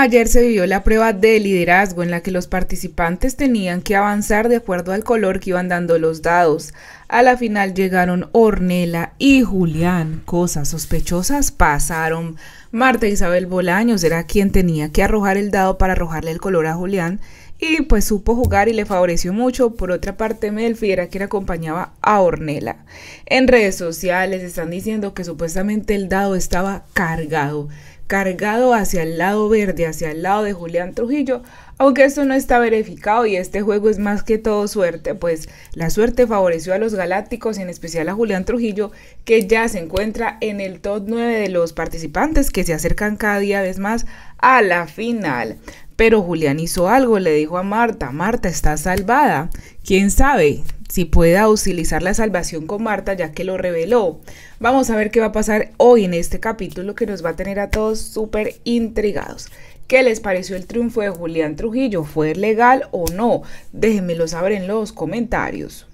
Ayer se vivió la prueba de liderazgo en la que los participantes tenían que avanzar de acuerdo al color que iban dando los dados. A la final llegaron Ornella y Julián. Cosas sospechosas pasaron. Marta Isabel Bolaños era quien tenía que arrojar el dado para arrojarle el color a Julián y pues supo jugar y le favoreció mucho. Por otra parte, Melfi era quien acompañaba a Ornella. En redes sociales están diciendo que supuestamente el dado estaba cargado, cargado hacia el lado verde, hacia el lado de Julián Trujillo, aunque eso no está verificado y este juego es más que todo suerte, pues la suerte favoreció a los Galácticos, en especial a Julián Trujillo, que ya se encuentra en el top 9 de los participantes que se acercan cada día vez más a la final. Pero Julián hizo algo, le dijo a Marta, Marta está salvada, quién sabe, si pueda utilizar la salvación con Marta, ya que lo reveló. Vamos a ver qué va a pasar hoy en este capítulo que nos va a tener a todos súper intrigados. ¿Qué les pareció el triunfo de Julián Trujillo? ¿Fue legal o no? Déjenmelo saber en los comentarios.